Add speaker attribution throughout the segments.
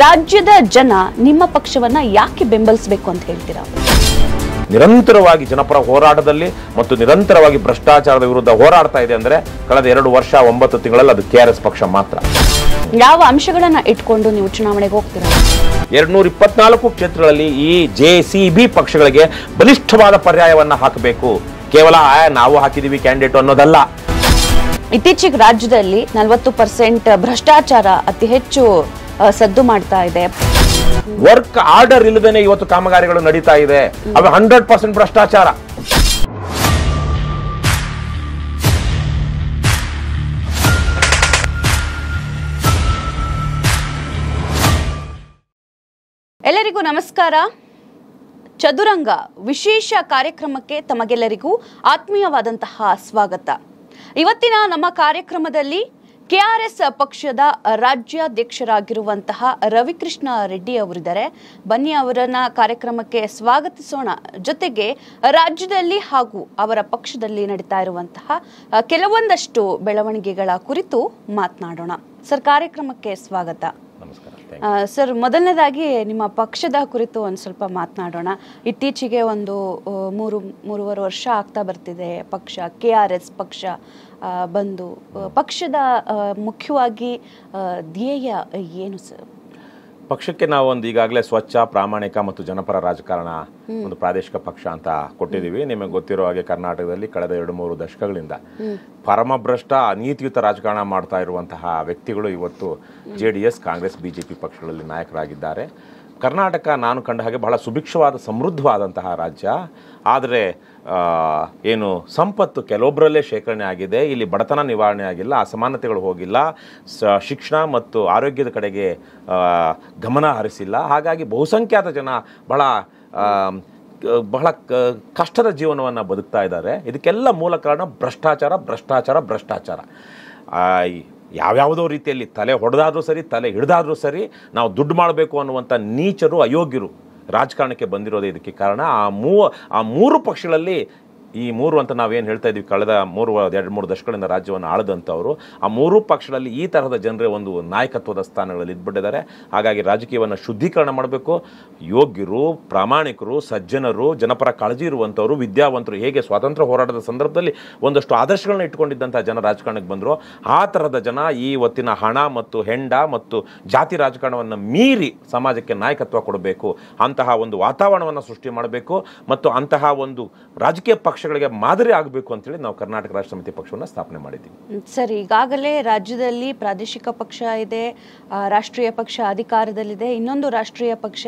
Speaker 1: ರಾಜ್ಯದ ಜನ ನಿಮ್ಮ ಪಕ್ಷವನ್ನ ಯಾಕೆ ಬೆಂಬಲಿಸಬೇಕು ಅಂತ ಹೇಳ್ತೀರಾ
Speaker 2: ನಿರಂತರವಾಗಿ ಜನಪರ ಹೋರಾಟದಲ್ಲಿ ಮತ್ತು ನಿರಂತರವಾಗಿ ಭ್ರಷ್ಟಾಚಾರದ ವಿರುದ್ಧ ಹೋರಾಡ್ತಾ ಇದೆ ಅಂದ್ರೆ ಕಳೆದ ಎರಡು ವರ್ಷ ಒಂಬತ್ತು ತಿಂಗಳಲ್ಲಿ ಅದು ಕೆಆರ್ಎಸ್ ಪಕ್ಷ ಮಾತ್ರ
Speaker 1: ಯಾವ ಅಂಶಗಳನ್ನ ಇಟ್ಕೊಂಡು ನೀವು ಚುನಾವಣೆಗೆ ಹೋಗ್ತೀರಾ
Speaker 2: ಎರಡ್ನೂರ ಇಪ್ಪತ್ನಾಲ್ಕು ಕ್ಷೇತ್ರಗಳಲ್ಲಿ ಈ ಜೆ ಪಕ್ಷಗಳಿಗೆ ಬಲಿಷ್ಠವಾದ ಪರ್ಯಾಯವನ್ನ ಹಾಕಬೇಕು ಕೇವಲ ನಾವು ಹಾಕಿದೀವಿ ಕ್ಯಾಂಡಿಡೇಟ್ ಅನ್ನೋದಲ್ಲ
Speaker 1: ಇತ್ತೀಚೆಗೆ ರಾಜ್ಯದಲ್ಲಿ ನಲವತ್ತು ಪರ್ಸೆಂಟ್ ಭ್ರಷ್ಟಾಚಾರ ಅತಿ ಹೆಚ್ಚು ಸದ್ದು ಮಾಡ್ತಾ ಇದೆ
Speaker 2: ವರ್ಕ್ ಆರ್ಡರ್ ಇಲ್ಲದೇನೆ ಇವತ್ತು ಕಾಮಗಾರಿಗಳು ನಡೀತಾ ಇದೆ ಅದು ಹಂಡ್ರೆಡ್ ಪರ್ಸೆಂಟ್ ಭ್ರಷ್ಟಾಚಾರ
Speaker 1: ಎಲ್ಲರಿಗೂ ನಮಸ್ಕಾರ ಚದುರಂಗ ವಿಶೇಷ ಕಾರ್ಯಕ್ರಮಕ್ಕೆ ತಮಗೆಲ್ಲರಿಗೂ ಆತ್ಮೀಯವಾದಂತಹ ಸ್ವಾಗತ ಇವತ್ತಿನ ನಮ್ಮ ಕಾರ್ಯಕ್ರಮದಲ್ಲಿ ಕೆಆರ್ಎಸ್ ಪಕ್ಷದ ರಾಜ್ಯಾಧ್ಯಕ್ಷರಾಗಿರುವಂತಹ ರವಿಕೃಷ್ಣ ರೆಡ್ಡಿ ಅವರಿದ್ದಾರೆ ಬನ್ನಿ ಅವರನ್ನ ಕಾರ್ಯಕ್ರಮಕ್ಕೆ ಸ್ವಾಗತಿಸೋಣ ಜೊತೆಗೆ ರಾಜ್ಯದಲ್ಲಿ ಹಾಗೂ ಅವರ ಪಕ್ಷದಲ್ಲಿ ನಡೀತಾ ಇರುವಂತಹ ಕೆಲವೊಂದಷ್ಟು ಬೆಳವಣಿಗೆಗಳ ಕುರಿತು ಮಾತನಾಡೋಣ ಸರ್ ಕಾರ್ಯಕ್ರಮಕ್ಕೆ ಸ್ವಾಗತ ಸರ್ ಮೊದಲನೇದಾಗಿ ನಿಮ್ಮ ಪಕ್ಷದ ಕುರಿತು ಒಂದು ಸ್ವಲ್ಪ ಮಾತನಾಡೋಣ ಇತ್ತೀಚೆಗೆ ಒಂದು ಮೂರು ಮೂರುವರೆ ವರ್ಷ ಆಗ್ತಾ ಬರ್ತಿದೆ ಪಕ್ಷ ಕೆ ಆರ್ ಎಸ್ ಪಕ್ಷ ಬಂದು ಪಕ್ಷದ ಮುಖ್ಯವಾಗಿ ಧ್ಯೇಯ ಏನು ಸರ್
Speaker 2: ಪಕ್ಷಕ್ಕೆ ನಾವು ಒಂದು ಈಗಾಗಲೇ ಸ್ವಚ್ಛ ಪ್ರಾಮಾಣಿಕ ಮತ್ತು ಜನಪರ ರಾಜಕಾರಣ ಒಂದು ಪ್ರಾದೇಶಿಕ ಪಕ್ಷ ಅಂತ ಕೊಟ್ಟಿದ್ದೀವಿ ನಿಮಗೆ ಗೊತ್ತಿರೋ ಹಾಗೆ ಕರ್ನಾಟಕದಲ್ಲಿ ಕಳೆದ ಎರಡು ಮೂರು ದಶಕಗಳಿಂದ ಪರಮಭ್ರಷ್ಟ ಅನೀತಿಯುತ ರಾಜಕಾರಣ ಮಾಡ್ತಾ ಇರುವಂತಹ ವ್ಯಕ್ತಿಗಳು ಇವತ್ತು J D S Congress BJP ಪಕ್ಷಗಳಲ್ಲಿ ನಾಯಕರಾಗಿದ್ದಾರೆ ಕರ್ನಾಟಕ ನಾನು ಕಂಡ ಹಾಗೆ ಬಹಳ ಸುಭಿಕ್ಷವಾದ ಸಮೃದ್ಧವಾದಂತಹ ರಾಜ್ಯ ಆದರೆ ಏನು ಸಂಪತ್ತು ಕೆಲವೊಬ್ಬರಲ್ಲೇ ಶೇಖರಣೆ ಆಗಿದೆ ಇಲ್ಲಿ ಬಡತನ ನಿವಾರಣೆ ಆಗಿಲ್ಲ ಅಸಮಾನತೆಗಳು ಹೋಗಿಲ್ಲ ಸ ಶಿಕ್ಷಣ ಮತ್ತು ಆರೋಗ್ಯದ ಕಡೆಗೆ ಗಮನ ಹರಿಸಿಲ್ಲ ಹಾಗಾಗಿ ಬಹುಸಂಖ್ಯಾತ ಜನ ಬಹಳ ಬಹಳ ಕಷ್ಟದ ಜೀವನವನ್ನು ಬದುಕ್ತಾ ಇದ್ದಾರೆ ಇದಕ್ಕೆಲ್ಲ ಮೂಲ ಕಾರಣ ಭ್ರಷ್ಟಾಚಾರ ಭ್ರಷ್ಟಾಚಾರ ಭ್ರಷ್ಟಾಚಾರ ಯಾವ್ಯಾವುದೋ ರೀತಿಯಲ್ಲಿ ತಲೆ ಹೊಡೆದಾದರೂ ಸರಿ ತಲೆ ಹಿಡ್ದಾದ್ರೂ ಸರಿ ನಾವು ದುಡ್ಡು ಮಾಡಬೇಕು ಅನ್ನುವಂಥ ನೀಚರು ಅಯೋಗ್ಯರು ರಾಜಕಾರಣಕ್ಕೆ ಬಂದಿರೋದೇ ಇದಕ್ಕೆ ಕಾರಣ ಆ ಮೂ ಆ ಮೂರು ಪಕ್ಷಗಳಲ್ಲಿ ಈ ಮೂರು ಅಂತ ನಾವೇನು ಹೇಳ್ತಾ ಇದ್ದೀವಿ ಕಳೆದ ಮೂರು ಎರಡು ಮೂರು ದಶಕಗಳಿಂದ ರಾಜ್ಯವನ್ನು ಆಳದಂಥವರು ಆ ಮೂರು ಪಕ್ಷಗಳಲ್ಲಿ ಈ ತರಹದ ಜನರೇ ಒಂದು ನಾಯಕತ್ವದ ಸ್ಥಾನಗಳಲ್ಲಿ ಇದ್ಬಿಟ್ಟಿದ್ದಾರೆ ಹಾಗಾಗಿ ರಾಜಕೀಯವನ್ನು ಶುದ್ಧೀಕರಣ ಮಾಡಬೇಕು ಯೋಗ್ಯರು ಪ್ರಾಮಾಣಿಕರು ಸಜ್ಜನರು ಜನಪರ ಕಾಳಜಿ ಇರುವಂಥವರು ವಿದ್ಯಾವಂತರು ಹೇಗೆ ಸ್ವಾತಂತ್ರ್ಯ ಹೋರಾಟದ ಸಂದರ್ಭದಲ್ಲಿ ಒಂದಷ್ಟು ಆದರ್ಶಗಳನ್ನ ಇಟ್ಕೊಂಡಿದ್ದಂಥ ಜನ ರಾಜಕಾರಣಕ್ಕೆ ಬಂದರು ಆ ತರಹದ ಜನ ಈ ಹೊತ್ತಿನ ಹಣ ಮತ್ತು ಹೆಂಡ ಮತ್ತು ಜಾತಿ ರಾಜಕಾರಣವನ್ನು ಮೀರಿ ಸಮಾಜಕ್ಕೆ ನಾಯಕತ್ವ ಕೊಡಬೇಕು ಅಂತಹ ಒಂದು ವಾತಾವರಣವನ್ನು ಸೃಷ್ಟಿ ಮಾಡಬೇಕು ಮತ್ತು ಅಂತಹ ಒಂದು ರಾಜಕೀಯ ಪಕ್ಷ ಪಕ್ಷಗಳಿಗೆ ಮಾದರಿ ಆಗಬೇಕು ಅಂತೇಳಿ ನಾವು ಕರ್ನಾಟಕ ರಾಷ್ಟ್ರ ಸಮಿತಿ ಪಕ್ಷವನ್ನು ಸ್ಥಾಪನೆ ಮಾಡಿದ್ದೀವಿ
Speaker 1: ಸರ್ ಈಗಾಗಲೇ ರಾಜ್ಯದಲ್ಲಿ ಪ್ರಾದೇಶಿಕ ಪಕ್ಷ ಇದೆ ರಾಷ್ಟ್ರೀಯ ಪಕ್ಷ ಅಧಿಕಾರದಲ್ಲಿದೆ ಇನ್ನೊಂದು ರಾಷ್ಟ್ರೀಯ ಪಕ್ಷ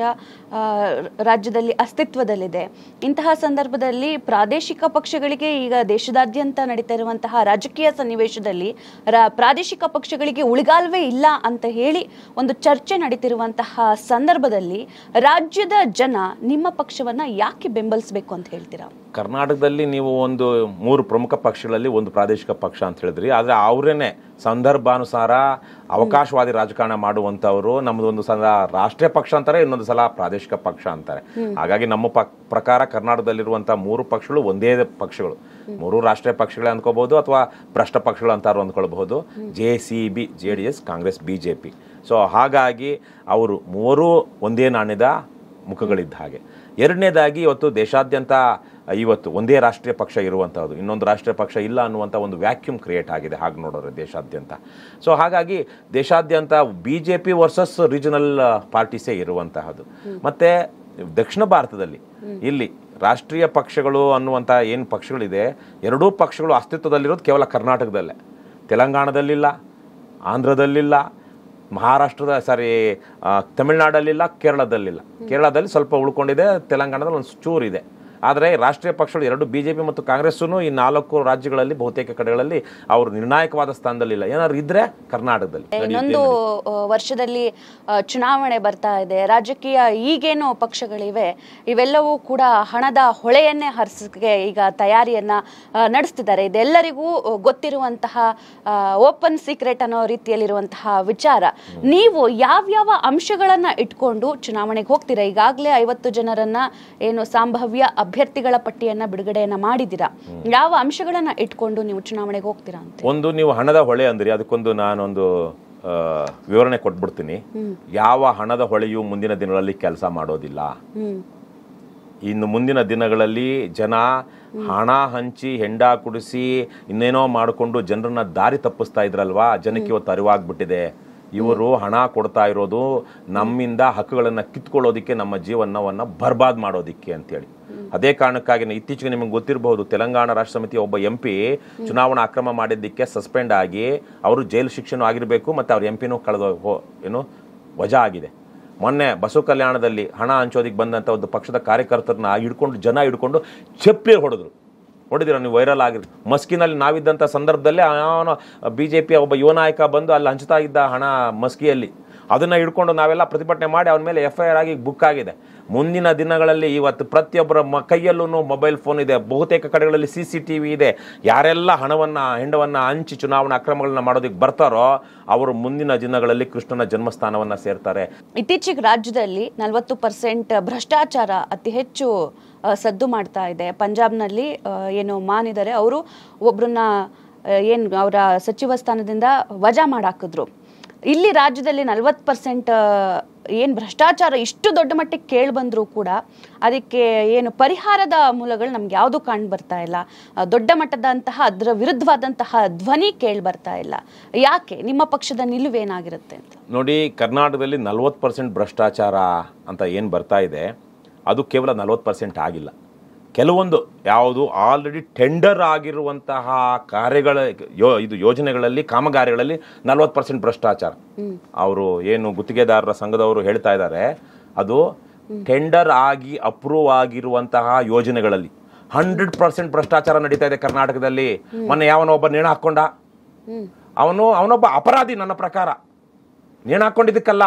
Speaker 1: ರಾಜ್ಯದಲ್ಲಿ ಅಸ್ತಿತ್ವದಲ್ಲಿದೆ ಇಂತಹ ಸಂದರ್ಭದಲ್ಲಿ ಪ್ರಾದೇಶಿಕ ಪಕ್ಷಗಳಿಗೆ ಈಗ ದೇಶದಾದ್ಯಂತ ನಡೀತಾ ಇರುವಂತಹ ರಾಜಕೀಯ ಸನ್ನಿವೇಶದಲ್ಲಿ ಪ್ರಾದೇಶಿಕ ಪಕ್ಷಗಳಿಗೆ ಉಳಿಗಾಲ್ವೇ ಇಲ್ಲ ಅಂತ ಹೇಳಿ ಒಂದು ಚರ್ಚೆ ನಡೀತಿರುವಂತಹ ಸಂದರ್ಭದಲ್ಲಿ ರಾಜ್ಯದ ಜನ ನಿಮ್ಮ ಪಕ್ಷವನ್ನ ಯಾಕೆ ಬೆಂಬಲಿಸಬೇಕು ಅಂತ ಹೇಳ್ತೀರಾ
Speaker 2: ಕರ್ನಾಟಕದಲ್ಲಿ ನೀವು ಒಂದು ಮೂರು ಪ್ರಮುಖ ಪಕ್ಷಗಳಲ್ಲಿ ಒಂದು ಪ್ರಾದೇಶಿಕ ಪಕ್ಷ ಅಂತ ಹೇಳಿದ್ರಿ ಆದರೆ ಅವರೇನೆ ಸಂದರ್ಭಾನುಸಾರ ಅವಕಾಶವಾದಿ ರಾಜಕಾರಣ ಮಾಡುವಂಥವ್ರು ನಮ್ಮದು ಒಂದು ಸಲ ರಾಷ್ಟ್ರೀಯ ಪಕ್ಷ ಅಂತಾರೆ ಇನ್ನೊಂದು ಸಲ ಪ್ರಾದೇಶಿಕ ಪಕ್ಷ ಅಂತಾರೆ ಹಾಗಾಗಿ ನಮ್ಮ ಪ್ರಕಾರ ಕರ್ನಾಟಕದಲ್ಲಿರುವಂಥ ಮೂರು ಪಕ್ಷಗಳು ಒಂದೇ ಪಕ್ಷಗಳು ಮೂರು ರಾಷ್ಟ್ರೀಯ ಪಕ್ಷಗಳೇ ಅಂದ್ಕೋಬಹುದು ಅಥವಾ ಭ್ರಷ್ಟ ಪಕ್ಷಗಳು ಅಂತಾರು ಅಂದ್ಕೊಳ್ಬಹುದು J C B J D S Congress B J P so ಹಾಗಾಗಿ ಅವರು ಮೂರು ಒಂದೇ ನಾಣ್ಯದ ಮುಖಗಳಿದ್ದ ಹಾಗೆ ಎರಡನೇದಾಗಿ ಇವತ್ತು ದೇಶಾದ್ಯಂತ ಇವತ್ತು ಒಂದೇ ರಾಷ್ಟ್ರೀಯ ಪಕ್ಷ ಇರುವಂಥದ್ದು ಇನ್ನೊಂದು ರಾಷ್ಟ್ರೀಯ ಪಕ್ಷ ಇಲ್ಲ ಅನ್ನುವಂಥ ಒಂದು ವ್ಯಾಕ್ಯೂಮ್ ಕ್ರಿಯೇಟ್ ಆಗಿದೆ ಹಾಗೆ ನೋಡೋರು ದೇಶಾದ್ಯಂತ ಸೊ ಹಾಗಾಗಿ ದೇಶಾದ್ಯಂತ B J P versus regional ಪಾರ್ಟೀಸೇ ಇರುವಂತಹದ್ದು ಮತ್ತು ದಕ್ಷಿಣ ಭಾರತದಲ್ಲಿ ಇಲ್ಲಿ ರಾಷ್ಟ್ರೀಯ ಪಕ್ಷಗಳು ಅನ್ನುವಂಥ ಏನು ಪಕ್ಷಗಳಿದೆ ಎರಡೂ ಪಕ್ಷಗಳು ಅಸ್ತಿತ್ವದಲ್ಲಿರೋದು ಕೇವಲ ಕರ್ನಾಟಕದಲ್ಲೇ ತೆಲಂಗಾಣದಲ್ಲಿಲ್ಲ ಆಂಧ್ರದಲ್ಲಿಲ್ಲ ಮಹಾರಾಷ್ಟ್ರದ ಸಾರಿ ತಮಿಳ್ನಾಡಲ್ಲಿಲ್ಲ ಕೇರಳದಲ್ಲಿಲ್ಲ ಕೇರಳದಲ್ಲಿ ಸ್ವಲ್ಪ ಉಳ್ಕೊಂಡಿದೆ ತೆಲಂಗಾಣದಲ್ಲಿ ಒಂದು ಚೂರಿದೆ ಆದರೆ ರಾಷ್ಟ್ರೀಯ ಪಕ್ಷಗಳು ಎರಡು ಬಿ ಜೆ ಪಿ ಮತ್ತು ಕಾಂಗ್ರೆಸ್ಸೂ ಈ ನಾಲ್ಕು ರಾಜ್ಯಗಳಲ್ಲಿ ಬಹುತೇಕ ಕಡೆಗಳಲ್ಲಿ ಅವರು ನಿರ್ಣಾಯಕವಾದ ಸ್ಥಾನದಲ್ಲಿಲ್ಲ ಏನಾದ್ರು ಇದ್ರೆ ಕರ್ನಾಟಕದಲ್ಲಿ ಇನ್ನೊಂದು
Speaker 1: ವರ್ಷದಲ್ಲಿ ಚುನಾವಣೆ ಬರ್ತಾ ಇದೆ ರಾಜಕೀಯ ಈಗೇನು ಪಕ್ಷಗಳಿವೆ ಇವೆಲ್ಲವೂ ಕೂಡ ಹಣದ ಹೊಳೆಯನ್ನೇ ಹರಿಸಕ್ಕೆ ಈಗ ತಯಾರಿಯನ್ನ ನಡೆಸ್ತಿದ್ದಾರೆ ಇದೆಲ್ಲರಿಗೂ ಗೊತ್ತಿರುವಂತಹ ಓಪನ್ ಸೀಕ್ರೆಟ್ ಅನ್ನೋ ರೀತಿಯಲ್ಲಿರುವಂತಹ ವಿಚಾರ ನೀವು ಯಾವ್ಯಾವ ಅಂಶಗಳನ್ನ ಇಟ್ಕೊಂಡು ಚುನಾವಣೆಗೆ ಹೋಗ್ತೀರಾ ಈಗಾಗಲೇ ಐವತ್ತು ಜನರನ್ನ ಏನು ಸಂಭಾವ್ಯ ಅಭ್ಯರ್ಥಿಗಳ ಪಟ್ಟಿಯನ್ನ ಬಿಡುಗಡೆಯನ್ನ ಮಾಡಿದ್ದೀರಾ ಯಾವ ಅಂಶಗಳನ್ನ ಇಟ್ಕೊಂಡು ನೀವು ಚುನಾವಣೆಗೆ ಹೋಗ್ತೀರಾ ಅಂತ
Speaker 2: ಒಂದು ನೀವು ಹಣದ ಹೊಳೆ ಅಂದ್ರಿ ಅದಕ್ಕೊಂದು ನಾನೊಂದು ವಿವರಣೆ ಕೊಟ್ಬಿಡ್ತೀನಿ ಯಾವ ಹಣದ ಹೊಳೆಯು ಮುಂದಿನ ದಿನಗಳಲ್ಲಿ ಕೆಲಸ ಮಾಡೋದಿಲ್ಲ ಇನ್ನು ಮುಂದಿನ ದಿನಗಳಲ್ಲಿ ಜನ ಹಣ ಹಂಚಿ ಹೆಂಡ ಕುಡಿಸಿ ಇನ್ನೇನೋ ಮಾಡಿಕೊಂಡು ಜನರನ್ನ ದಾರಿ ತಪ್ಪಿಸ್ತಾ ಇದ್ರಲ್ವಾ ಜನಕ್ಕೆ ಇವತ್ತು ಅರಿವಾಗ್ಬಿಟ್ಟಿದೆ ಇವರು ಹಣ ಕೊಡ್ತಾ ಇರೋದು ನಮ್ಮಿಂದ ಹಕ್ಕುಗಳನ್ನು ಕಿತ್ಕೊಳ್ಳೋದಕ್ಕೆ ನಮ್ಮ ಜೀವನವನ್ನು ಬರ್ಬಾದ್ ಮಾಡೋದಿಕ್ಕೆ ಅಂತೇಳಿ ಅದೇ ಕಾರಣಕ್ಕಾಗಿ ಇತ್ತೀಚೆಗೆ ನಿಮಗೆ ಗೊತ್ತಿರಬಹುದು ತೆಲಂಗಾಣ ರಾಷ್ಟ್ರ ಸಮಿತಿ ಒಬ್ಬ ಎಂ ಪಿ ಚುನಾವಣಾ ಅಕ್ರಮ ಮಾಡಿದ್ದಕ್ಕೆ ಸಸ್ಪೆಂಡ್ ಆಗಿ ಅವರು ಜೈಲು ಶಿಕ್ಷಣ ಆಗಿರಬೇಕು ಮತ್ತು ಅವ್ರ ಎಂ ಪಿನೂ ಕಳೆದ ಏನು ವಜಾ ಆಗಿದೆ ಮೊನ್ನೆ ಬಸವ ಕಲ್ಯಾಣದಲ್ಲಿ ಹಣ ಹಂಚೋದಿಕ್ಕೆ ಬಂದಂಥ ಒಂದು ಪಕ್ಷದ ಕಾರ್ಯಕರ್ತರನ್ನ ಹಿಡ್ಕೊಂಡು ಜನ ಹಿಡ್ಕೊಂಡು ಚಪ್ಪಲಿ ಹೊಡೆದ್ರು ನೋಡಿದಿರ ನೀವು ವೈರಲ್ ಆಗಿರಿ ಮಸ್ಕಿನಲ್ಲಿ ನಾವಿದ್ದಂಥ ಸಂದರ್ಭದಲ್ಲೇ ಅವನು ಬಿ ಜೆ ಪಿ ಒಬ್ಬ ಯುವ ನಾಯಕ ಬಂದು ಅಲ್ಲಿ ಹಂಚ್ತಾ ಇದ್ದ ಹಣ ಮಸ್ಕಿಯಲ್ಲಿ ಅದನ್ನು ಹಿಡ್ಕೊಂಡು ನಾವೆಲ್ಲ ಪ್ರತಿಭಟನೆ ಮಾಡಿ ಅವನ ಮೇಲೆ ಎಫ್ ಐ ಆರ್ ಆಗಿ ಬುಕ್ ಆಗಿದೆ ಮುಂದಿನ ದಿನಗಳಲ್ಲಿ ಇವತ್ತು ಪ್ರತಿಯೊಬ್ಬರ ಮ ಕೈಯಲ್ಲೂ ಮೊಬೈಲ್ ಫೋನ್ ಇದೆ ಬಹುತೇಕ ಕಡೆಗಳಲ್ಲಿ ಸಿ ಸಿ ಟಿ ವಿ ಇದೆ ಯಾರೆಲ್ಲ ಹಣವನ್ನು ಹೆಂಡವನ್ನು ಹಂಚಿ ಚುನಾವಣಾ ಅಕ್ರಮಗಳನ್ನ ಮಾಡೋದಕ್ಕೆ ಬರ್ತಾರೋ ಅವರು ಮುಂದಿನ ದಿನಗಳಲ್ಲಿ ಕೃಷ್ಣನ ಜನ್ಮಸ್ಥಾನವನ್ನು ಸೇರ್ತಾರೆ
Speaker 1: ಇತ್ತೀಚೆಗೆ ರಾಜ್ಯದಲ್ಲಿ ನಲವತ್ತು ಪರ್ಸೆಂಟ್ ಭ್ರಷ್ಟಾಚಾರ ಅತಿ ಹೆಚ್ಚು ಸದ್ದು ಮಾಡ್ತಾ ಇದೆ ಪಂಜಾಬ್ನಲ್ಲಿ ಏನು ಮಾನ್ ಇದ್ದಾರೆ ಅವರು ಒಬ್ಬರನ್ನ ಏನು ಅವರ ಸಚಿವ ಸ್ಥಾನದಿಂದ ವಜಾ ಮಾಡಾಕಿದ್ರು ಇಲ್ಲಿ ರಾಜ್ಯದಲ್ಲಿ ನಲವತ್ತು ಪರ್ಸೆಂಟ್ ಏನು ಭ್ರಷ್ಟಾಚಾರ ಇಷ್ಟು ದೊಡ್ಡ ಮಟ್ಟಕ್ಕೆ ಕೇಳಿ ಬಂದರೂ ಕೂಡ ಅದಕ್ಕೆ ಏನು ಪರಿಹಾರದ ಮೂಲಗಳು ನಮ್ಗೆ ಯಾವುದು ಕಾಣ್ ಬರ್ತಾ ಇಲ್ಲ ದೊಡ್ಡ ಮಟ್ಟದಂತಹ ಅದರ ವಿರುದ್ಧವಾದಂತಹ ಧ್ವನಿ ಕೇಳಿ ಬರ್ತಾ ಇಲ್ಲ ಯಾಕೆ ನಿಮ್ಮ ಪಕ್ಷದ ನಿಲುವೇನಾಗಿರುತ್ತೆ ಅಂತ
Speaker 2: ನೋಡಿ ಕರ್ನಾಟಕದಲ್ಲಿ ನಲ್ವತ್ತು ಪರ್ಸೆಂಟ್ ಭ್ರಷ್ಟಾಚಾರ ಅಂತ ಏನು ಬರ್ತಾ ಇದೆ ಅದು ಕೇವಲ ನಲ್ವತ್ತು ಪರ್ಸೆಂಟ್ ಆಗಿಲ್ಲ ಕೆಲವೊಂದು ಯಾವುದು ಆಲ್ರೆಡಿ ಟೆಂಡರ್ ಆಗಿರುವಂತಹ ಕಾರ್ಯಗಳ ಯೋ ಇದು ಯೋಜನೆಗಳಲ್ಲಿ ಕಾಮಗಾರಿಗಳಲ್ಲಿ ನಲ್ವತ್ತು ಪರ್ಸೆಂಟ್ ಭ್ರಷ್ಟಾಚಾರ ಅವರು ಏನು ಗುತ್ತಿಗೆದಾರರ ಸಂಘದವರು ಹೇಳ್ತಾ ಇದ್ದಾರೆ ಅದು ಟೆಂಡರ್ ಆಗಿ ಅಪ್ರೂವ್ ಆಗಿರುವಂತಹ ಯೋಜನೆಗಳಲ್ಲಿ ಹಂಡ್ರೆಡ್ ಪರ್ಸೆಂಟ್ ಭ್ರಷ್ಟಾಚಾರ ನಡೀತಾ ಇದೆ ಕರ್ನಾಟಕದಲ್ಲಿ ಮೊನ್ನೆ ಯಾವನೋ ಒಬ್ಬ ಹಾಕೊಂಡ ಅವನು ಅವನೊಬ್ಬ ಅಪರಾಧಿ ನನ್ನ ಪ್ರಕಾರ ನೇಣ ಹಾಕೊಂಡಿದ್ದಕ್ಕಲ್ಲ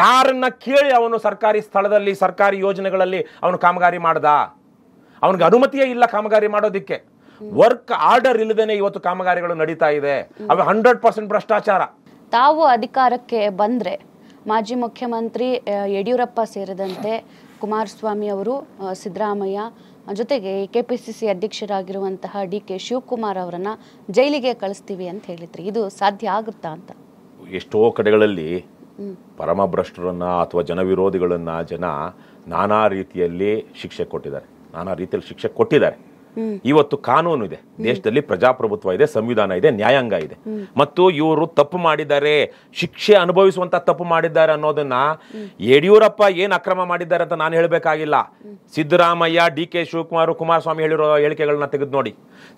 Speaker 2: ಯಾರನ್ನ ಕೇಳಿ ಅವನು ಸರ್ಕಾರಿ ಸ್ಥಳದಲ್ಲಿ ಸರ್ಕಾರಿ ಯೋಜನೆಗಳಲ್ಲಿ ಅವನು ಕಾಮಗಾರಿ ಮಾಡ್ದ ಅವನಿಗೆ ಅನುಮತಿಯೇ ಇಲ್ಲ ಕಾಮಗಾರಿ ಮಾಡೋದಿಕ್ಕೆ ವರ್ಕ್ ಆರ್ಡರ್ ಇಲ್ಲದೇನೆ ಇವತ್ತು ಕಾಮಗಾರಿಗಳು ನಡೀತಾ ಇದೆ ಅವ ಹಂಡ್ರೆಡ್ ಪರ್ಸೆಂಟ್ ಭ್ರಷ್ಟಾಚಾರ
Speaker 1: ತಾವು ಅಧಿಕಾರಕ್ಕೆ ಬಂದ್ರೆ ಮಾಜಿ ಮುಖ್ಯಮಂತ್ರಿ ಯಡಿಯೂರಪ್ಪ ಸೇರಿದಂತೆ ಕುಮಾರಸ್ವಾಮಿ ಅವರು ಸಿದ್ದರಾಮಯ್ಯ ಜೊತೆಗೆ ಕೆ ಪಿ ಸಿ ಸಿ ಅಧ್ಯಕ್ಷರಾಗಿರುವಂತಹ ಡಿ ಕೆ ಶಿವಕುಮಾರ್ ಅವರನ್ನ ಜೈಲಿಗೆ ಕಳಿಸ್ತೀವಿ ಅಂತ ಹೇಳಿದ್ರಿ ಇದು ಸಾಧ್ಯ ಆಗುತ್ತಾ ಅಂತ
Speaker 2: ಎಷ್ಟೋ ಕಡೆಗಳಲ್ಲಿ ಪರಮ ಭ್ರಷ್ಟರನ್ನ ಅಥವಾ ಜನವಿರೋಧಿಗಳನ್ನ ಜನ ನಾನಾ ರೀತಿಯಲ್ಲಿ ಶಿಕ್ಷೆ ಕೊಟ್ಟಿದ್ದಾರೆ ನಾನಾ ರೀತಿಯಲ್ಲಿ ಶಿಕ್ಷೆ ಕೊಟ್ಟಿದ್ದಾರೆ ಇವತ್ತು ಕಾನೂನು ಇದೆ ದೇಶದಲ್ಲಿ ಪ್ರಜಾಪ್ರಭುತ್ವ ಇದೆ ಸಂವಿಧಾನ ಇದೆ ನ್ಯಾಯಾಂಗ ಇದೆ ಮತ್ತು ಇವರು ತಪ್ಪು ಮಾಡಿದ್ದಾರೆ ಶಿಕ್ಷೆ ಅನುಭವಿಸುವಂತ ತಪ್ಪು ಮಾಡಿದ್ದಾರೆ ಅನ್ನೋದನ್ನ ಯಡಿಯೂರಪ್ಪ ಏನ್ ಅಕ್ರಮ ಮಾಡಿದ್ದಾರೆ ಅಂತ ನಾನು ಹೇಳಬೇಕಾಗಿಲ್ಲ ಸಿದ್ದರಾಮಯ್ಯ ಡಿ ಕೆ ಶಿವಕುಮಾರ್ ಕುಮಾರಸ್ವಾಮಿ ಹೇಳಿರೋ ಹೇಳಿಕೆಗಳನ್ನ ತೆಗೆದು ನೋಡಿ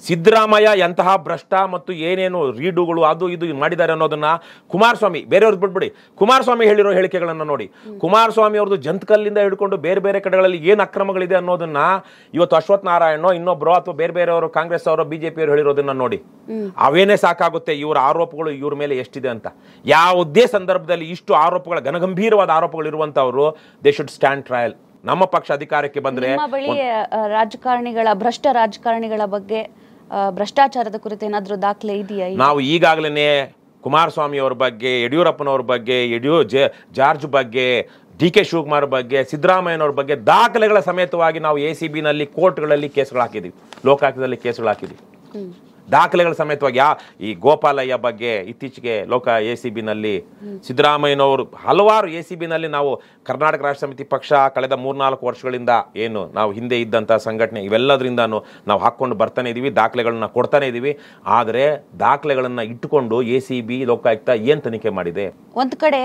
Speaker 2: ಸಿದ್ದರಾಮಯ್ಯ ಎಂತಹ ಭ್ರಷ್ಟ ಮತ್ತು ಏನೇನು ರೀಡುಗಳು ಅದು ಇದು ಮಾಡಿದ್ದಾರೆ ಅನ್ನೋದನ್ನ ಕುಮಾರಸ್ವಾಮಿ ಬೇರೆಯವ್ರದ್ದು ಬಿಟ್ಬಿಡಿ ಕುಮಾರಸ್ವಾಮಿ ಹೇಳಿರೋ ಹೇಳಿಕೆಗಳನ್ನ ನೋಡಿ ಕುಮಾರಸ್ವಾಮಿ ಅವ್ರದ್ದು ಜಂತಕಲ್ಲಿಂದ ಹಿಡ್ಕೊಂಡು ಬೇರೆ ಬೇರೆ ಕಡೆಗಳಲ್ಲಿ ಏನು ಅಕ್ರಮಗಳಿದೆ ಅನ್ನೋದನ್ನ ಇವತ್ತು ಅಶ್ವಥ್ ನಾರಾಯಣ ಇನ್ನೊಬ್ರು ಅಥವಾ ಬೇರೆ ಬೇರೆಯವರು ಕಾಂಗ್ರೆಸ್ ಅವರು ಬಿಜೆಪಿಯವರು ಹೇಳಿರೋದನ್ನ ನೋಡಿ ಅವೇನೇ ಸಾಕಾಗುತ್ತೆ ಇವರ ಆರೋಪಗಳು ಇವ್ರ ಮೇಲೆ ಎಷ್ಟಿದೆ ಅಂತ ಯಾವುದೇ ಸಂದರ್ಭದಲ್ಲಿ ಇಷ್ಟು ಆರೋಪಗಳ ಘನಗಂಭೀರವಾದ ಆರೋಪಗಳು ಇರುವಂತವರು ದೇ ಶುಡ್ ಸ್ಟ್ಯಾಂಡ್ ಟ್ರಯಲ್ ನಮ್ಮ ಪಕ್ಷ ಅಧಿಕಾರಕ್ಕೆ ಬಂದ್ರೆ
Speaker 1: ರಾಜಕಾರಣಿಗಳ ಭ್ರಷ್ಟ ರಾಜಕಾರಣಿಗಳ ಬಗ್ಗೆ ಭ್ರಷ್ಟಾಚಾರದ ಕುರಿತು ಏನಾದ್ರೂ ದಾಖಲೆ ಇದೆಯಾ ನಾವು
Speaker 2: ಈಗಾಗಲೇ ಕುಮಾರಸ್ವಾಮಿ ಅವರ ಬಗ್ಗೆ ಯಡಿಯೂರಪ್ಪನವ್ರ ಬಗ್ಗೆ ಯಡಿಯೂ ಜಾರ್ಜ್ ಬಗ್ಗೆ ಡಿ ಕೆ ಶಿವಕುಮಾರ್ ಬಗ್ಗೆ ಸಿದ್ದರಾಮಯ್ಯನವ್ರ ಬಗ್ಗೆ ದಾಖಲೆಗಳ ಸಮೇತವಾಗಿ ನಾವು ಎ ಸಿ ಬಿನಲ್ಲಿ ಕೋರ್ಟ್ಗಳಲ್ಲಿ ಕೇಸ್ಗಳು ಹಾಕಿದ್ದೀವಿ ಲೋಕಾಯುಕ್ತದಲ್ಲಿ ಕೇಸ್ಗಳು ಹಾಕಿದ್ದೀವಿ ದಾಖಲೆಗಳ ಸಮೇತವಾಗಿ ಯಾ ಈ ಗೋಪಾಲಯ್ಯ ಬಗ್ಗೆ ಇತ್ತೀಚೆಗೆ ಲೋಕ ಎ ಸಿ ಬಿನಲ್ಲಿ ಸಿದ್ದರಾಮಯ್ಯನವರು ಹಲವಾರು ಎ ಸಿ ಬಿನಲ್ಲಿ ನಾವು ಕರ್ನಾಟಕ ರಾಷ್ಟ್ರ ಸಮಿತಿ ಪಕ್ಷ ಕಳೆದ ಮೂರ್ನಾಲ್ಕು ವರ್ಷಗಳಿಂದ ಏನು ನಾವು ಹಿಂದೆ ಇದ್ದಂಥ ಸಂಘಟನೆ ಇವೆಲ್ಲದರಿಂದ ನಾವು ಹಾಕ್ಕೊಂಡು ಬರ್ತಾನೆ ಇದ್ದೀವಿ ದಾಖಲೆಗಳನ್ನ ಕೊಡ್ತಾನೆ ಇದ್ದೀವಿ ಆದರೆ ದಾಖಲೆಗಳನ್ನು ಇಟ್ಟುಕೊಂಡು ಎ ಸಿ ಬಿ ಲೋಕಾಯುಕ್ತ ಏನು ತನಿಖೆ ಮಾಡಿದೆ
Speaker 1: ಒಂದು ಕಡೆ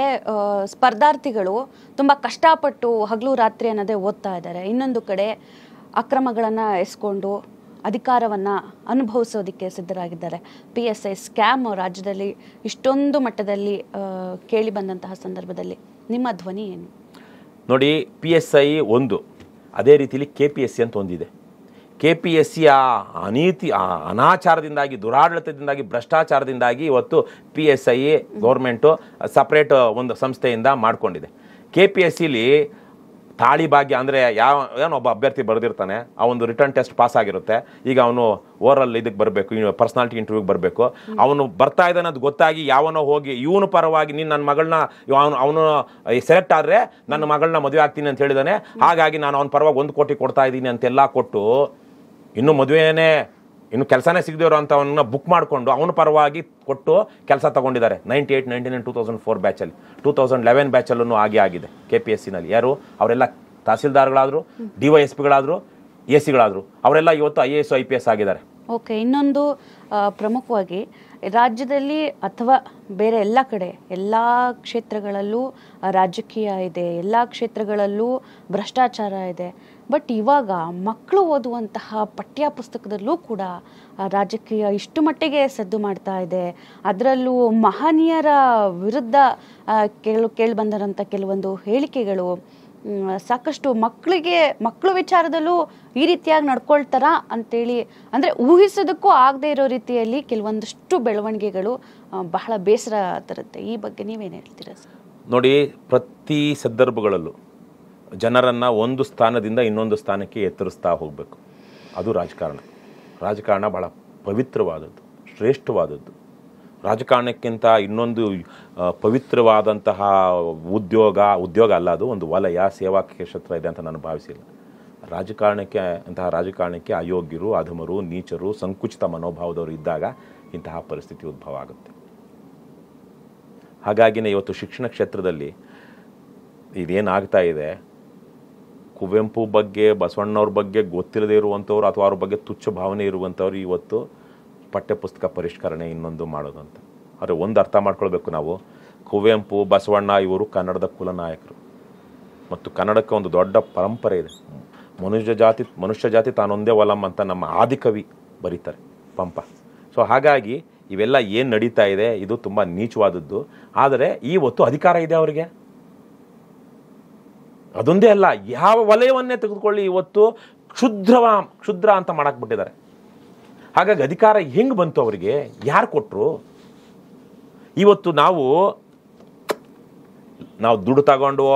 Speaker 1: ಸ್ಪರ್ಧಾರ್ಥಿಗಳು ತುಂಬ ಕಷ್ಟಪಟ್ಟು ಹಗಲು ರಾತ್ರಿ ಅನ್ನೋದೇ ಓದ್ತಾ ಇದ್ದಾರೆ ಇನ್ನೊಂದು ಕಡೆ ಅಕ್ರಮಗಳನ್ನು ಎಸ್ಕೊಂಡು ಅಧಿಕಾರವನ್ನು ಅನುಭವಿಸೋದಕ್ಕೆ ಸಿದ್ಧರಾಗಿದ್ದಾರೆ ಪಿ ಎಸ್ ಐ ಸ್ಕ್ಯಾಮ್ ರಾಜ್ಯದಲ್ಲಿ ಇಷ್ಟೊಂದು ಮಟ್ಟದಲ್ಲಿ ಕೇಳಿ ಬಂದಂತಹ ಸಂದರ್ಭದಲ್ಲಿ ನಿಮ್ಮ ಧ್ವನಿ ಏನು
Speaker 2: ನೋಡಿ ಪಿ ಎಸ್ ಐ ಒಂದು ಅದೇ ರೀತಿಯಲ್ಲಿ ಕೆ ಪಿ ಎಸ್ ಸಿ ಅಂತ ಒಂದಿದೆ ಕೆ ಪಿ ಎಸ್ ಆ ಅನೀತಿ ಅನಾಚಾರದಿಂದಾಗಿ ದುರಾಡಳಿತದಿಂದಾಗಿ ಭ್ರಷ್ಟಾಚಾರದಿಂದಾಗಿ ಇವತ್ತು P S I government separate ಒಂದು ಸಂಸ್ಥೆಯಿಂದ ಮಾಡಿಕೊಂಡಿದೆ ಕೆ ಪಿ ಎಸ್ ಸಿಲಿ ತಾಳಿ ಭಾಗ್ಯ ಅಂದರೆ ಯಾವ ಏನೋ ಒಬ್ಬ ಅಭ್ಯರ್ಥಿ ಬರೆದಿರ್ತಾನೆ ಆ ಒಂದು ರಿಟರ್ನ್ ಟೆಸ್ಟ್ ಪಾಸ್ ಆಗಿರುತ್ತೆ ಈಗ ಅವನು ಓವರಲ್ ಇದಕ್ಕೆ ಬರಬೇಕು ಪರ್ಸ್ನಾಲಿಟಿ ಇಂಟರ್ವ್ಯೂಗೆ ಬರಬೇಕು ಅವನು ಬರ್ತಾ ಇದ್ದಾನೆ ಅದು ಗೊತ್ತಾಗಿ ಯಾವನೋ ಹೋಗಿ ಇವನು ಪರವಾಗಿ ನೀನು ನನ್ನ ಮಗಳನ್ನ ಅವನು ಅವನು ಸೆಲೆಕ್ಟ್ ಆದರೆ ನನ್ನ ಮಗಳನ್ನ ಮದುವೆ ಆಗ್ತೀನಿ ಅಂತ ಹೇಳಿದಾನೆ ಹಾಗಾಗಿ ನಾನು ಅವನ ಪರವಾಗಿ ಒಂದು ಕೋಟಿ ಕೊಡ್ತಾ ಇದ್ದೀನಿ ಅಂತೆಲ್ಲ ಕೊಟ್ಟು ಇನ್ನೂ ಮದುವೆನೇ ಇನ್ನು ಕೆಲಸನೇ ಸಿಗದಿರೋ ಅಂಥವನ್ನ ಬುಕ್ ಮಾಡಿಕೊಂಡು ಅವನ ಪರವಾಗಿ ಕೊಟ್ಟು ಕೆಲಸ ತಗೊಂಡಿದ್ದಾರೆ ninety eight ninety nine two thousand four ಬ್ಯಾಚಲ್ಲಿ ಟೂ ತೌಸಂಡ್ ಲೆವೆನ್ ಬ್ಯಾಚಲ್ಲೂ ಆಗಿ ಆಗಿದೆ ಕೆ ಪಿ ಎಸ್ ಸಿನಲ್ಲಿ ಯಾರು ಅವರೆಲ್ಲ ತಹಸೀಲ್ದಾರ್ಗಳಾದರು ಡಿ ವೈ ಎಸ್ ಪಿಗಳಾದರು ಎ ಸಿಗಳಾದರು ಅವರೆಲ್ಲ ಇವತ್ತು I A S I P S ಆಗಿದ್ದಾರೆ
Speaker 1: ಓಕೆ ಇನ್ನೊಂದು ಪ್ರಮುಖವಾಗಿ ರಾಜ್ಯದಲ್ಲಿ ಅಥವಾ ಬೇರೆ ಎಲ್ಲ ಕಡೆ ಎಲ್ಲ ಕ್ಷೇತ್ರಗಳಲ್ಲೂ ರಾಜಕೀಯ ಇದೆ ಎಲ್ಲ ಕ್ಷೇತ್ರಗಳಲ್ಲೂ ಭ್ರಷ್ಟಾಚಾರ ಇದೆ ಬಟ್ ಇವಾಗ ಮಕ್ಕಳು ಓದುವಂತಹ ಪಠ್ಯ ಪುಸ್ತಕದಲ್ಲೂ ಕೂಡ ರಾಜಕೀಯ ಇಷ್ಟು ಮಟ್ಟಿಗೆ ಸದ್ದು ಮಾಡ್ತಾ ಇದೆ ಅದರಲ್ಲೂ ಮಹನೀಯರ ವಿರುದ್ಧ ಕೇಳು ಕೇಳಿಬಂದಿರೋಂಥ ಕೆಲವೊಂದು ಹೇಳಿಕೆಗಳು ಸಾಕಷ್ಟು ಮಕ್ಕಳಿಗೆ ಮಕ್ಕಳು ವಿಚಾರದಲ್ಲೂ ಈ ರೀತಿಯಾಗಿ ನಡ್ಕೊಳ್ತಾರ ಅಂತೇಳಿ ಅಂದರೆ ಊಹಿಸೋದಕ್ಕೂ ಆಗದೆ ಇರೋ ರೀತಿಯಲ್ಲಿ ಕೆಲವೊಂದಷ್ಟು ಬೆಳವಣಿಗೆಗಳು ಬಹಳ ಬೇಸರ ತರುತ್ತೆ ಈ ಬಗ್ಗೆ ನೀವೇನು ಹೇಳ್ತೀರಾ ಸರ್
Speaker 2: ನೋಡಿ ಪ್ರತಿ ಸಂದರ್ಭಗಳಲ್ಲೂ ಜನರನ್ನು ಒಂದು ಸ್ಥಾನದಿಂದ ಇನ್ನೊಂದು ಸ್ಥಾನಕ್ಕೆ ಎತ್ತರಿಸ್ತಾ ಹೋಗಬೇಕು ಅದು ರಾಜಕಾರಣ ರಾಜಕಾರಣ ಬಹಳ ಪವಿತ್ರವಾದದ್ದು ಶ್ರೇಷ್ಠವಾದದ್ದು ರಾಜಕಾರಣಕ್ಕಿಂತ ಇನ್ನೊಂದು ಪವಿತ್ರವಾದಂತಹ ಉದ್ಯೋಗ ಉದ್ಯೋಗ ಅಲ್ಲ ಅದು ಒಂದು ವಲಯ ಸೇವಾ ಕ್ಷೇತ್ರ ಇದೆ ಅಂತ ನಾನು ಭಾವಿಸಿಲ್ಲ ರಾಜಕಾರಣಕ್ಕೆ ಅಂತಹ ರಾಜಕಾರಣಕ್ಕೆ ಅಯೋಗ್ಯರು ಅಧಮರು ನೀಚರು ಸಂಕುಚಿತ ಮನೋಭಾವದವರು ಇದ್ದಾಗ ಇಂತಹ ಪರಿಸ್ಥಿತಿ ಉದ್ಭವ ಆಗುತ್ತೆ ಹಾಗಾಗಿನೇ ಇವತ್ತು ಶಿಕ್ಷಣ ಕ್ಷೇತ್ರದಲ್ಲಿ ಇದೇನಾಗ್ತಾ ಇದೆ ಕುವೆಂಪು ಬಗ್ಗೆ ಬಸವಣ್ಣವ್ರ ಬಗ್ಗೆ ಗೊತ್ತಿಲ್ಲದೆ ಇರುವಂಥವ್ರು ಅಥವಾ ಅವ್ರ ಬಗ್ಗೆ ತುಚ್ಛ ಭಾವನೆ ಇರುವಂಥವ್ರು ಇವತ್ತು ಪಠ್ಯಪುಸ್ತಕ ಪರಿಷ್ಕರಣೆ ಇನ್ನೊಂದು ಮಾಡೋದು ಅಂತ ಆದರೆ ಒಂದು ಅರ್ಥ ಮಾಡ್ಕೊಳ್ಬೇಕು ನಾವು ಕುವೆಂಪು ಬಸವಣ್ಣ ಇವರು ಕನ್ನಡದ ನಾಯಕರು ಮತ್ತು ಕನ್ನಡಕ್ಕೆ ಒಂದು ದೊಡ್ಡ ಪರಂಪರೆ ಇದೆ ಮನುಷ್ಯ ಜಾತಿ ಮನುಷ್ಯ ಜಾತಿ ತಾನೊಂದೇ ಒಲಂ ಅಂತ ನಮ್ಮ ಆದಿಕವಿ ಬರೀತಾರೆ ಪಂಪ ಸೊ ಹಾಗಾಗಿ ಇವೆಲ್ಲ ಏನು ನಡೀತಾ ಇದೆ ಇದು ತುಂಬ ನೀಚವಾದದ್ದು ಆದರೆ ಈ ಹೊತ್ತು ಅಧಿಕಾರ ಇದೆ ಅವರಿಗೆ ಅದೊಂದೇ ಅಲ್ಲ ಯಾವ ವಲಯವನ್ನೇ ತೆಗೆದುಕೊಳ್ಳಿ ಇವತ್ತು ಕ್ಷುದ್ರವಾಂ ಕ್ಷುದ್ರ ಅಂತ ಬಿಟ್ಟಿದ್ದಾರೆ ಹಾಗಾಗಿ ಅಧಿಕಾರ ಹೆಂಗೆ ಬಂತು ಅವರಿಗೆ ಯಾರು ಕೊಟ್ಟರು ಇವತ್ತು ನಾವು ನಾವು ದುಡ್ಡು ತಗೊಂಡ್ವೋ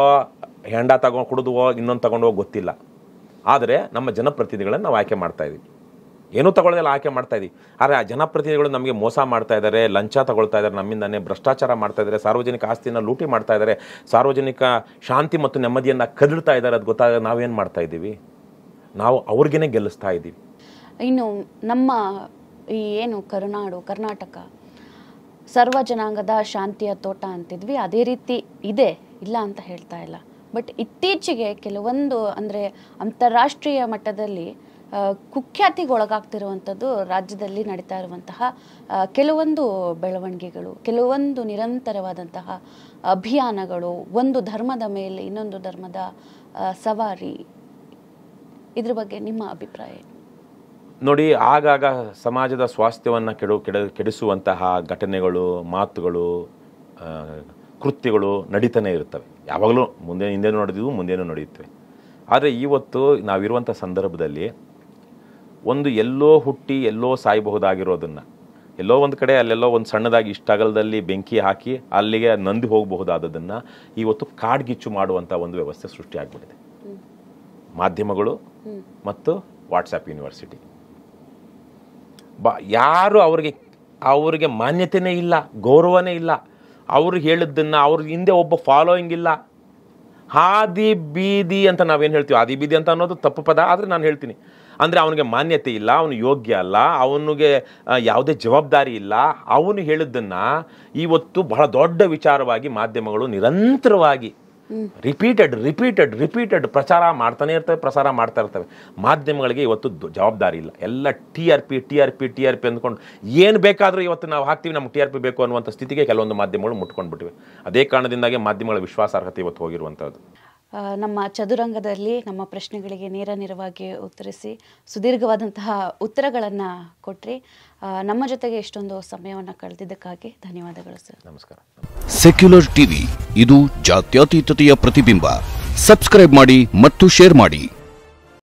Speaker 2: ಹೆಂಡ ತಗೊ ಕುಡಿದ್ವೋ ಇನ್ನೊಂದು ತಗೊಂಡ್ವೋ ಗೊತ್ತಿಲ್ಲ ಆದರೆ ನಮ್ಮ ಜನಪ್ರತಿನಿಧಿಗಳನ್ನು ನಾವು ಆಯ್ಕೆ ಮಾಡ್ತಾ ಇದ್ದೀವಿ ಏನೂ ತಗೊಳ್ಳೋದಿಲ್ಲ ಆಯ್ಕೆ ಮಾಡ್ತಾ ಇದ್ದೀವಿ ಆದರೆ ಆ ಜನಪ್ರತಿನಿಧಿಗಳು ನಮಗೆ ಮೋಸ ಮಾಡ್ತಾ ಇದ್ದಾರೆ ಲಂಚ ತಗೊಳ್ತಾ ಇದ್ದಾರೆ ನಮ್ಮಿಂದನೇ ಭ್ರಷ್ಟಾಚಾರ ಮಾಡ್ತಾ ಇದ್ದಾರೆ ಸಾರ್ವಜನಿಕ ಆಸ್ತಿಯನ್ನು ಲೂಟಿ ಮಾಡ್ತಾ ಇದ್ದಾರೆ ಸಾರ್ವಜನಿಕ ಶಾಂತಿ ಮತ್ತು ನೆಮ್ಮದಿಯನ್ನು ಕದಿಡ್ತಾ ಇದ್ದಾರೆ ಅದು ಗೊತ್ತಾಗ ನಾವೇನು ಮಾಡ್ತಾ ಇದ್ದೀವಿ ನಾವು ಅವ್ರಿಗೇ ಗೆಲ್ಲಿಸ್ತಾ ಇದ್ದೀವಿ
Speaker 1: ಇನ್ನು ನಮ್ಮ ಈ ಏನು ಕರುನಾಡು ಕರ್ನಾಟಕ ಸರ್ವ ಜನಾಂಗದ ಶಾಂತಿಯ ತೋಟ ಅಂತಿದ್ವಿ ಅದೇ ರೀತಿ ಇದೆ ಇಲ್ಲ ಅಂತ ಹೇಳ್ತಾ ಇಲ್ಲ ಬಟ್ ಇತ್ತೀಚೆಗೆ ಕೆಲವೊಂದು ಅಂದರೆ ಅಂತಾರಾಷ್ಟ್ರೀಯ ಮಟ್ಟದಲ್ಲಿ ಕುಖ್ಯಾತಿಗೊಳಗಾಗ್ತಿರುವಂಥದ್ದು ರಾಜ್ಯದಲ್ಲಿ ನಡೀತಾ ಇರುವಂತಹ ಕೆಲವೊಂದು ಬೆಳವಣಿಗೆಗಳು ಕೆಲವೊಂದು ನಿರಂತರವಾದಂತಹ ಅಭಿಯಾನಗಳು ಒಂದು ಧರ್ಮದ ಮೇಲೆ ಇನ್ನೊಂದು ಧರ್ಮದ ಸವಾರಿ ಇದ್ರ ಬಗ್ಗೆ ನಿಮ್ಮ ಅಭಿಪ್ರಾಯ
Speaker 2: ನೋಡಿ ಆಗಾಗ ಸಮಾಜದ ಸ್ವಾಸ್ಥ್ಯವನ್ನು ಕೆಡು ಕೆಡ ಕೆಡಿಸುವಂತಹ ಘಟನೆಗಳು ಮಾತುಗಳು ಕೃತ್ಯಗಳು ನಡೀತಾನೆ ಇರ್ತವೆ ಯಾವಾಗಲೂ ಮುಂದೆ ಹಿಂದೇನೂ ನೋಡಿದೀವು ಮುಂದೇನೂ ನಡೆಯುತ್ತವೆ ಆದರೆ ಇವತ್ತು ನಾವಿರುವಂಥ ಸಂದರ್ಭದಲ್ಲಿ ಒಂದು ಎಲ್ಲೋ ಹುಟ್ಟಿ ಎಲ್ಲೋ ಸಾಯಬಹುದಾಗಿರೋದನ್ನು ಎಲ್ಲೋ ಒಂದು ಕಡೆ ಅಲ್ಲೆಲ್ಲೋ ಒಂದು ಸಣ್ಣದಾಗಿ ಇಷ್ಟಾಗಲದಲ್ಲಿ ಬೆಂಕಿ ಹಾಕಿ ಅಲ್ಲಿಗೆ ನಂದಿ ಹೋಗಬಹುದಾದದನ್ನು ಇವತ್ತು ಕಾಡ್ಗಿಚ್ಚು ಮಾಡುವಂಥ ಒಂದು ವ್ಯವಸ್ಥೆ ಸೃಷ್ಟಿಯಾಗ್ಬಿಟ್ಟಿದೆ ಮಾಧ್ಯಮಗಳು ಮತ್ತು ವಾಟ್ಸಪ್ ಯೂನಿವರ್ಸಿಟಿ ಬ ಯಾರು ಅವ್ರಿಗೆ ಅವರಿಗೆ ಮಾನ್ಯತೆಯೇ ಇಲ್ಲ ಗೌರವನೇ ಇಲ್ಲ ಅವರು ಹೇಳಿದ್ದನ್ನು ಅವ್ರ ಹಿಂದೆ ಒಬ್ಬ ಫಾಲೋಯಿಂಗ್ ಇಲ್ಲ ಹಾದಿ ಬೀದಿ ಅಂತ ನಾವೇನು ಹೇಳ್ತೀವಿ ಆದಿ ಬೀದಿ ಅಂತ ಅನ್ನೋದು ತಪ್ಪು ಪದ ಆದರೆ ನಾನು ಹೇಳ್ತೀನಿ ಅಂದರೆ ಅವನಿಗೆ ಮಾನ್ಯತೆ ಇಲ್ಲ ಅವನು ಯೋಗ್ಯ ಅಲ್ಲ ಅವನಿಗೆ ಯಾವುದೇ ಜವಾಬ್ದಾರಿ ಇಲ್ಲ ಅವನು ಹೇಳಿದ್ದನ್ನು ಇವತ್ತು ಬಹಳ ದೊಡ್ಡ ವಿಚಾರವಾಗಿ ಮಾಧ್ಯಮಗಳು ನಿರಂತರವಾಗಿ ರಿಪೀಟೆಡ್ ರಿಪೀಟೆಡ್ ರಿಪೀಟೆಡ್ ಪ್ರಚಾರ ಮಾಡ್ತಾನೆ ಇರ್ತವೆ ಪ್ರಸಾರ ಮಾಡ್ತಾ ಇರ್ತವೆ ಮಾಧ್ಯಮಗಳಿಗೆ ಇವತ್ತು ಜವಾಬ್ದಾರಿ ಇಲ್ಲ ಎಲ್ಲ T R P T R P T R P ಅಂದ್ಕೊಂಡು ಏನು ಬೇಕಾದರೂ ಇವತ್ತು ನಾವು ಹಾಕ್ತೀವಿ ನಮ್ಗೆ ಟಿ ಆರ್ ಪಿ ಬೇಕು ಅನ್ನುವಂಥ ಸ್ಥಿತಿಗೆ ಕೆಲವೊಂದು ಮಾಧ್ಯಮಗಳು ಮುಟ್ಕೊಂಡ್ಬಿಟ್ಟಿವೆ ಅದೇ ಕಾರಣದಿಂದಾಗಿ ಮಾಧ್ಯಮಗಳ ವಿಶ್ವಾಸಾರ್ಹತೆ ಇವತ್ತು ಹೋಗಿರುವಂಥದ್ದು
Speaker 1: ನಮ್ಮ ಚದುರಂಗದಲ್ಲಿ ನಮ್ಮ ಪ್ರಶ್ನೆಗಳಿಗೆ ನೇರ ನೇರವಾಗಿ ಉತ್ತರಿಸಿ ಸುದೀರ್ಘವಾದಂತಹ ಉತ್ತರಗಳನ್ನು ಕೊಟ್ಟರಿ ನಮ್ಮ ಜೊತೆಗೆ ಇಷ್ಟೊಂದು ಸಮಯವನ್ನು ಕಳೆದಿದ್ದಕ್ಕಾಗಿ ಧನ್ಯವಾದಗಳು
Speaker 2: ಸರ್ ನಮಸ್ಕಾರ ಸೆಕ್ಯುಲರ್ ಟಿವಿ ಇದು ಜಾತ್ಯತೀತತೆಯ ಪ್ರತಿಬಿಂಬ ಸಬ್ಸ್ಕ್ರೈಬ್ ಮಾಡಿ ಮತ್ತು ಶೇರ್ ಮಾಡಿ